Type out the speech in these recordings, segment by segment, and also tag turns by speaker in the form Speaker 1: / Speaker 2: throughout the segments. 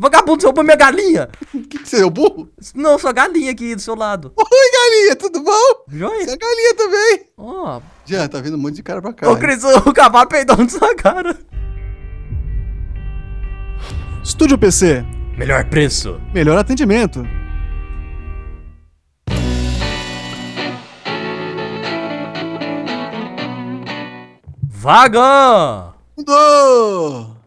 Speaker 1: Vagabundo, você roubou minha galinha! O que, que você é, o burro? Não, a galinha aqui do seu lado. Oi, galinha, tudo bom? Joia? a é galinha também! Ó. Oh. Já, tá vindo um monte de cara pra cá. Ô, Cris, o
Speaker 2: cavalo peidou na sua cara.
Speaker 1: Estúdio PC.
Speaker 2: Melhor preço.
Speaker 1: Melhor atendimento.
Speaker 2: Vaga! Mudou!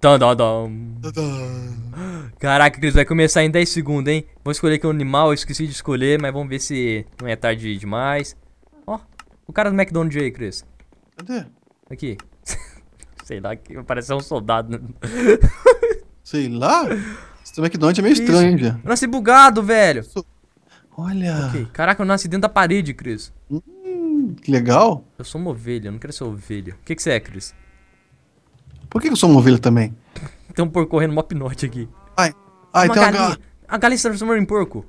Speaker 2: Caraca, Cris, vai começar em 10 segundos, hein? Vou escolher aqui um animal, eu esqueci de escolher, mas vamos ver se não é tarde demais. Ó, o cara do McDonald's aí, Cris. Cadê? Aqui. Sei lá, parece um soldado. Sei lá? Esse McDonald's é meio estranho, já. Eu nasci bugado, velho.
Speaker 1: Olha. Okay.
Speaker 2: Caraca, eu nasci dentro da parede, Cris. Hum, que legal. Eu sou uma ovelha, eu não quero ser ovelha. O que, que você é, Cris?
Speaker 1: Por que eu sou uma ovelha também?
Speaker 2: Tem um porco correndo mó aqui. Ai, ai, uma tem galinha. uma galinha. A galinha se transformou em porco.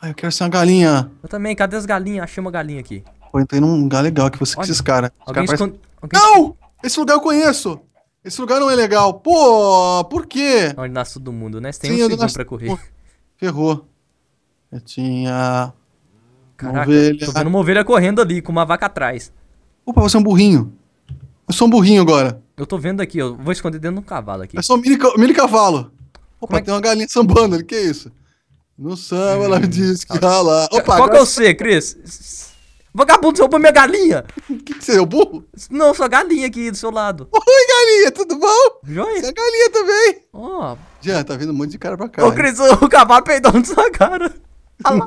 Speaker 2: Ai, eu quero ser
Speaker 1: uma galinha.
Speaker 2: Eu também, cadê as galinhas? Achei uma galinha aqui.
Speaker 1: Pô, entrei num lugar legal que você com esses caras. Cara esconde...
Speaker 2: parece... Não! Esse lugar eu conheço! Esse lugar não é legal. Pô, por quê? Onde nasce todo mundo, né?
Speaker 1: Você tem Sim, um segundo nasce... pra
Speaker 2: correr. Ferrou. Eu tinha... Caraca, ovelha. tô vendo uma ovelha correndo ali, com uma vaca atrás.
Speaker 1: Opa, você é um burrinho. Eu sou um burrinho agora.
Speaker 2: Eu tô vendo aqui, eu vou esconder dentro de um cavalo aqui. É
Speaker 1: só um mini, mini
Speaker 2: cavalo. Opa, é tem
Speaker 1: uma galinha sambando, ali. que isso? No samba, ela hum, disse que tá lá. Opa, Qual agora... que é o seu,
Speaker 2: Cris?
Speaker 1: Vagabundo, você roubou minha galinha! O que, que você é, burro? Não, sou a galinha aqui do seu lado. Oi, galinha, tudo bom? Joia? a é galinha também. Ó. Oh. Já, tá vindo um monte de cara pra cá. Ô, Cris, o cavalo peidou na sua cara. Olha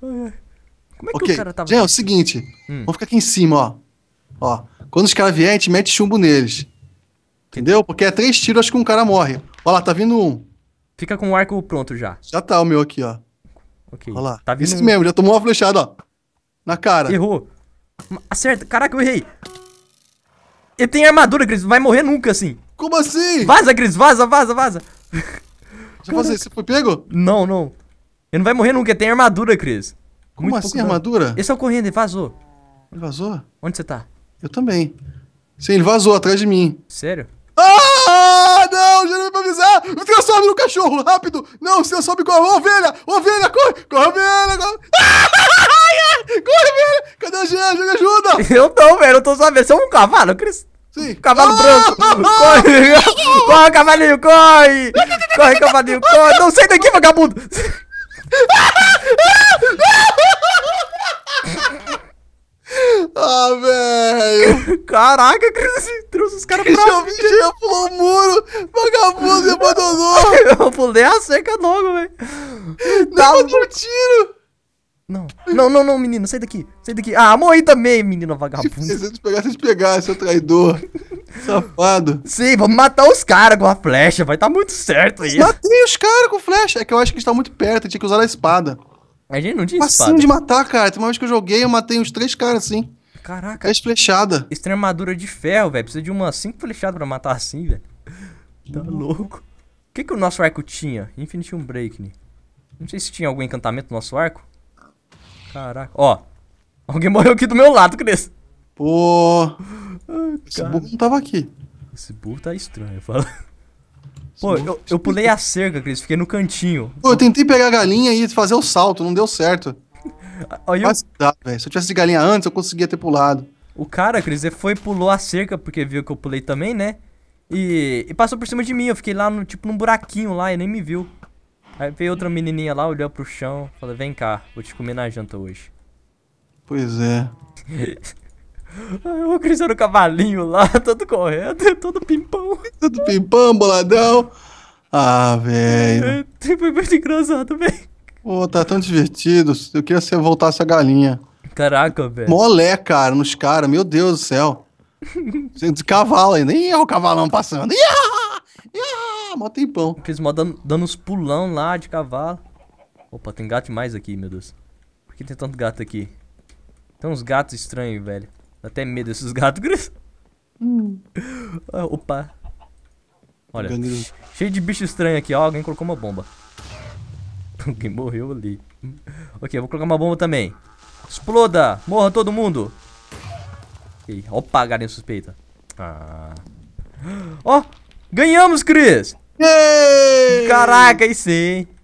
Speaker 2: Como é que okay. o cara tava...
Speaker 1: Jean, é o seguinte. Hum. Vamos ficar aqui em cima, ó. Ó. Quando os caras vierem, a gente mete chumbo neles. Entendeu? Porque é três tiros, acho que um cara morre. Olha lá, tá vindo um. Fica com o arco pronto já. Já tá o meu aqui, ó. Ok. Olha lá. Tá vindo Esse mesmo,
Speaker 2: já tomou uma flechada, ó. Na cara. Errou. Acerta. Caraca, eu errei. Ele tem armadura, Cris. Vai morrer nunca, assim. Como assim? Vaza, Cris. Vaza, vaza, vaza. Você, fazer, você foi pego? Não, não. Ele não vai morrer nunca. Ele tem armadura, Cris. Como Muito assim, armadura? Ele saiu correndo, ele vazou. Ele vazou? Onde você tá? Eu também.
Speaker 1: Sim, ele vazou atrás de mim. Sério? Ah, não, já não vai é avisar! Me transforme no cachorro, rápido! Não, se sobe com a ovelha! Ovelha, corre! Corre, ovelha! Corre, corre ovelha! Cadê a gente? Me ajuda!
Speaker 2: Eu não, velho, eu tô só vendo. Você é um cavalo, Cris? Sim. Cavalo ah, branco! corre! corre, cavalinho, corre! Corre, cavalinho, corre! Não sai daqui, vagabundo!
Speaker 1: Caraca, Cris,
Speaker 2: trouxe os caras pra mim. Já pulou o
Speaker 1: muro, vagabundo,
Speaker 2: abandonou. eu pulei a seca logo, velho. Dá um tiro. Não, não, não, não, menino, sai daqui, sai daqui. Ah, morri também, menino vagabundo. Se eu te pegar, se pegar, seu traidor. Safado. Sim, vamos matar os caras com a flecha, vai tá muito certo isso.
Speaker 1: Matei os caras com flecha. É que eu acho que a gente tá muito perto, tinha que usar a espada. A gente não tinha Facinho espada. Facinho de
Speaker 2: matar, cara. Tem uma vez que eu joguei, eu matei uns três caras assim. Caraca. 10 é Extremadura de ferro, velho. Precisa de umas 5 flechadas pra matar assim, velho. Tá uhum. louco. O que, que o nosso arco tinha? Infinity Unbreaking. Né? Não sei se tinha algum encantamento no nosso arco. Caraca. Ó. Alguém morreu aqui do meu lado, Cris. Pô. Ai, esse burro não tava aqui. Esse burro tá estranho, fala. Pô, eu, eu pulei a cerca, Cris. Fiquei no cantinho. Pô, eu
Speaker 1: tentei pegar a galinha e fazer o salto, não deu certo.
Speaker 2: Aí Quase dá,
Speaker 1: velho. Se eu tivesse de galinha antes, eu
Speaker 2: conseguia ter pulado. O cara, Cris, ele foi pulou a cerca, porque viu que eu pulei também, né? E, e passou por cima de mim. Eu fiquei lá, no, tipo, num buraquinho lá e nem me viu. Aí veio outra menininha lá, olhou pro chão, falou: Vem cá, vou te comer na janta hoje. Pois é. o Cris era o
Speaker 1: cavalinho lá, todo correto, todo pimpão. todo pimpão, boladão. Ah, velho.
Speaker 2: Foi muito engraçado, velho.
Speaker 1: Pô, tá tão divertido. Eu queria que você voltasse a galinha.
Speaker 2: Caraca, velho. Molé,
Speaker 1: cara, nos caras. Meu Deus do céu.
Speaker 2: É de cavalo ainda. Ih, o cavalão passando. Ih, ah, mó tempão. Aqueles mó dando, dando uns pulão lá de cavalo. Opa, tem gato mais aqui, meu Deus. Por que tem tanto gato aqui? Tem uns gatos estranhos, velho. Dá até medo desses gatos. Hum. Ah, opa. Olha, cheio de bicho estranho aqui, ó. Alguém colocou uma bomba. Alguém morreu ali. ok, vou colocar uma bomba também. Exploda! Morra todo mundo! Okay. Opa, galinha suspeita. Ah. Ó! Oh, ganhamos, Cris! Caraca, e sim!